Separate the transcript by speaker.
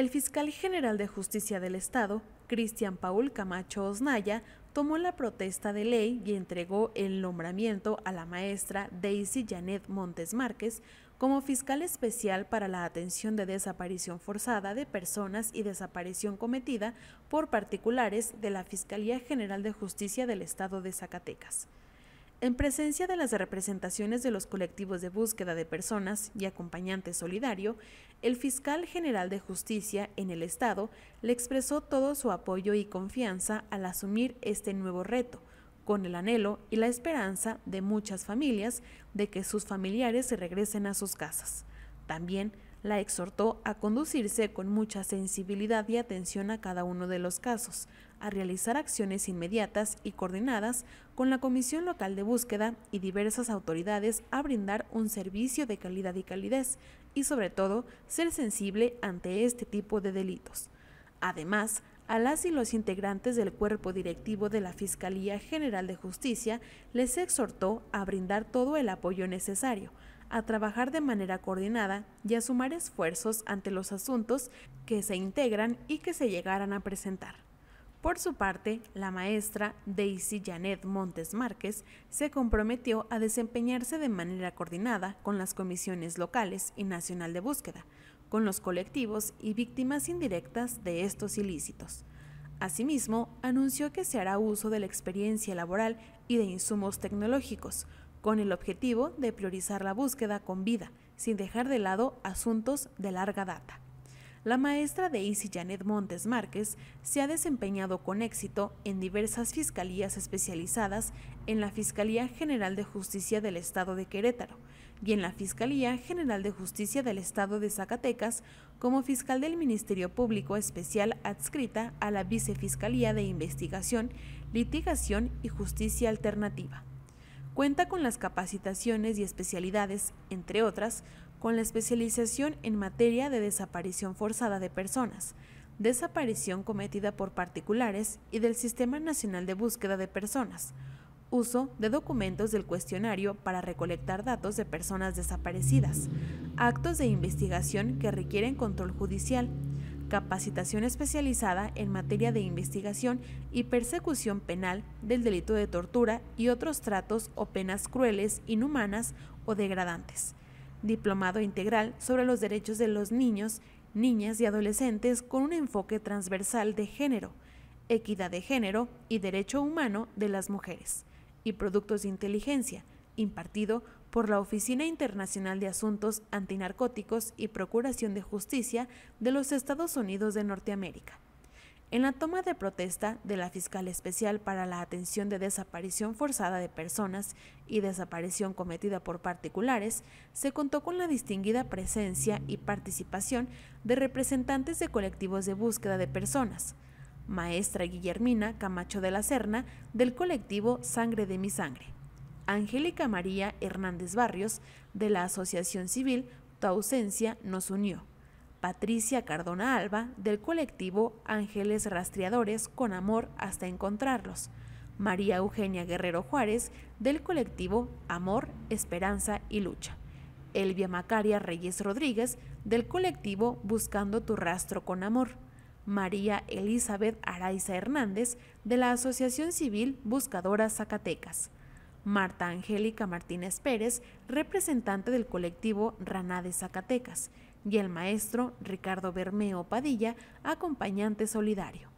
Speaker 1: El fiscal general de justicia del Estado, Cristian Paul Camacho Osnaya, tomó la protesta de ley y entregó el nombramiento a la maestra Daisy Janet Montes Márquez como fiscal especial para la atención de desaparición forzada de personas y desaparición cometida por particulares de la Fiscalía General de Justicia del Estado de Zacatecas. En presencia de las representaciones de los colectivos de búsqueda de personas y acompañante solidario, el fiscal general de justicia en el Estado le expresó todo su apoyo y confianza al asumir este nuevo reto, con el anhelo y la esperanza de muchas familias de que sus familiares se regresen a sus casas. También la exhortó a conducirse con mucha sensibilidad y atención a cada uno de los casos, a realizar acciones inmediatas y coordinadas con la Comisión Local de Búsqueda y diversas autoridades a brindar un servicio de calidad y calidez, y sobre todo ser sensible ante este tipo de delitos. Además, a las y los integrantes del cuerpo directivo de la Fiscalía General de Justicia les exhortó a brindar todo el apoyo necesario, a trabajar de manera coordinada y a sumar esfuerzos ante los asuntos que se integran y que se llegaran a presentar. Por su parte, la maestra Daisy Janet Montes Márquez se comprometió a desempeñarse de manera coordinada con las comisiones locales y nacional de búsqueda, con los colectivos y víctimas indirectas de estos ilícitos. Asimismo, anunció que se hará uso de la experiencia laboral y de insumos tecnológicos con el objetivo de priorizar la búsqueda con vida, sin dejar de lado asuntos de larga data. La maestra de ICI Janet Montes Márquez se ha desempeñado con éxito en diversas fiscalías especializadas en la Fiscalía General de Justicia del Estado de Querétaro y en la Fiscalía General de Justicia del Estado de Zacatecas como fiscal del Ministerio Público Especial adscrita a la Vicefiscalía de Investigación, Litigación y Justicia Alternativa. Cuenta con las capacitaciones y especialidades, entre otras, con la especialización en materia de desaparición forzada de personas, desaparición cometida por particulares y del Sistema Nacional de Búsqueda de Personas, uso de documentos del cuestionario para recolectar datos de personas desaparecidas, actos de investigación que requieren control judicial, capacitación especializada en materia de investigación y persecución penal del delito de tortura y otros tratos o penas crueles, inhumanas o degradantes. Diplomado integral sobre los derechos de los niños, niñas y adolescentes con un enfoque transversal de género, equidad de género y derecho humano de las mujeres. Y productos de inteligencia, impartido por la Oficina Internacional de Asuntos Antinarcóticos y Procuración de Justicia de los Estados Unidos de Norteamérica. En la toma de protesta de la Fiscal Especial para la Atención de Desaparición Forzada de Personas y Desaparición Cometida por Particulares, se contó con la distinguida presencia y participación de representantes de colectivos de búsqueda de personas. Maestra Guillermina Camacho de la Serna, del colectivo Sangre de mi Sangre. Angélica María Hernández Barrios, de la Asociación Civil Tu Ausencia nos unió. Patricia Cardona Alba, del colectivo Ángeles Rastreadores con Amor hasta encontrarlos. María Eugenia Guerrero Juárez, del colectivo Amor, Esperanza y Lucha. Elvia Macaria Reyes Rodríguez, del colectivo Buscando tu Rastro con Amor. María Elizabeth Araiza Hernández, de la Asociación Civil Buscadoras Zacatecas. Marta Angélica Martínez Pérez, representante del colectivo Raná de Zacatecas, y el maestro Ricardo Bermeo Padilla, acompañante solidario.